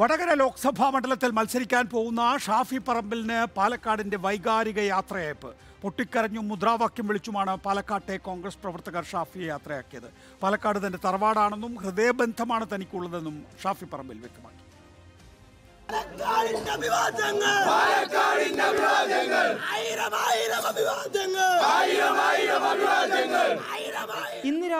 വടകര ലോക്സഭാ മണ്ഡലത്തിൽ മത്സരിക്കാൻ പോകുന്ന ഷാഫി പറമ്പിലിന് പാലക്കാടിന്റെ വൈകാരിക യാത്രയയപ്പ് പൊട്ടിക്കരഞ്ഞും മുദ്രാവാക്യം വിളിച്ചുമാണ് പാലക്കാട്ടെ കോൺഗ്രസ് പ്രവർത്തകർ ഷാഫിയെ യാത്രയാക്കിയത് പാലക്കാട് തന്റെ തറവാടാണെന്നും ഹൃദയബന്ധമാണ് തനിക്കുള്ളതെന്നും ഷാഫി പറമ്പിൽ വ്യക്തമാക്കി ആയിരം ആയിരം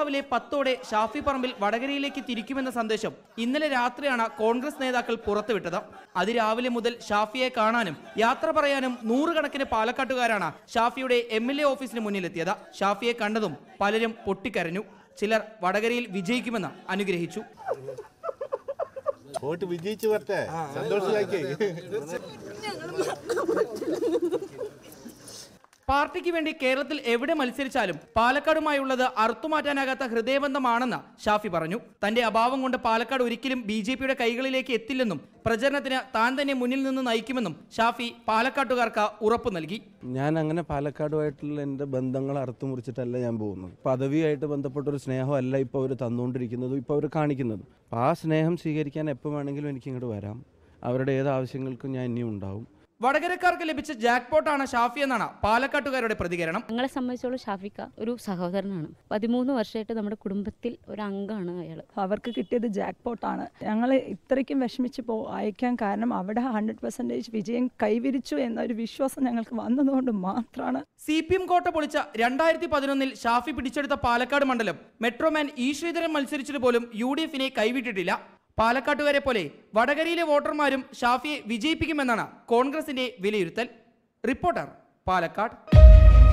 രാവിലെ പത്തോടെ ഷാഫി പറമ്പിൽ വടകരയിലേക്ക് തിരിക്കുമെന്ന സന്ദേശം ഇന്നലെ രാത്രിയാണ് കോൺഗ്രസ് നേതാക്കൾ പുറത്തുവിട്ടത് അതിരാവിലെ മുതൽ ഷാഫിയെ കാണാനും യാത്ര പറയാനും നൂറുകണക്കിന് പാലക്കാട്ടുകാരാണ് ഷാഫിയുടെ എം എൽ എ ഓഫീസിന് മുന്നിലെത്തിയത് ഷാഫിയെ കണ്ടതും പലരും പൊട്ടിക്കരഞ്ഞു ചിലർ വടകരയിൽ വിജയിക്കുമെന്ന് അനുഗ്രഹിച്ചു വിജയിച്ചു വരട്ടെ പാർട്ടിക്ക് വേണ്ടി കേരളത്തിൽ എവിടെ മത്സരിച്ചാലും പാലക്കാടുമായുള്ളത് അറുത്തുമാറ്റാനാകാത്ത ഹൃദയബന്ധമാണെന്ന് ഷാഫി പറഞ്ഞു തന്റെ അഭാവം കൊണ്ട് പാലക്കാട് ഒരിക്കലും ബി ജെ പിയുടെ കൈകളിലേക്ക് എത്തില്ലെന്നും പ്രചരണത്തിന് താൻ തന്നെ മുന്നിൽ നിന്ന് നയിക്കുമെന്നും ഷാഫി പാലക്കാട്ടുകാർക്ക് ഉറപ്പ് നൽകി ഞാൻ അങ്ങനെ പാലക്കാടുമായിട്ടുള്ള എൻ്റെ ബന്ധങ്ങൾ അറുത്തു മുറിച്ചിട്ടല്ല ഞാൻ പോകുന്നത് പദവിയായിട്ട് ബന്ധപ്പെട്ട ഒരു സ്നേഹമല്ല ഇപ്പൊ അവർ തന്നുകൊണ്ടിരിക്കുന്നതും ഇപ്പൊ അവർ കാണിക്കുന്നതും ആ സ്നേഹം സ്വീകരിക്കാൻ എപ്പോ വേണമെങ്കിലും എനിക്ക് ഇങ്ങോട്ട് വരാം അവരുടെ ഏത് ആവശ്യങ്ങൾക്കും ഞാൻ ഇനിയും ഉണ്ടാവും വടകരക്കാർക്ക് ലഭിച്ച ജാക്ക്പോട്ടാണ് ഷാഫി എന്നാണ് പാലക്കാട്ടുകാരുടെ പ്രതികരണം ഞങ്ങളെ സംബന്ധിച്ചോളം ഷാഫിക്ക ഒരു സഹോദരനാണ് പതിമൂന്ന് വർഷമായിട്ട് നമ്മുടെ കുടുംബത്തിൽ ഒരു അംഗമാണ് അയാൾ അവർക്ക് കിട്ടിയത് ജാക്ക്പോട്ടാണ് ഞങ്ങൾ ഇത്രയ്ക്കും വിഷമിച്ച് പോ അയക്കാൻ കാരണം അവിടെ ഹൺഡ്രഡ് പെർസെന്റേജ് വിജയം കൈവരിച്ചു എന്നൊരു വിശ്വാസം ഞങ്ങൾക്ക് വന്നതുകൊണ്ട് മാത്രമാണ് സി പി എം കോട്ട പൊളിച്ച രണ്ടായിരത്തി പതിനൊന്നിൽ ഷാഫി പിടിച്ചെടുത്ത പാലക്കാട് മണ്ഡലം മെട്രോമാൻ ഇ ശ്രീധരൻ മത്സരിച്ചിട്ട് പോലും യു ഡി എഫിനെ കൈവിട്ടിട്ടില്ല പാലക്കാട്ടുകാരെ പോലെ വടകരയിലെ വോട്ടർമാരും ഷാഫിയെ വിജയിപ്പിക്കുമെന്നാണ് കോൺഗ്രസിന്റെ വിലയിരുത്തൽ റിപ്പോർട്ടർ പാലക്കാട്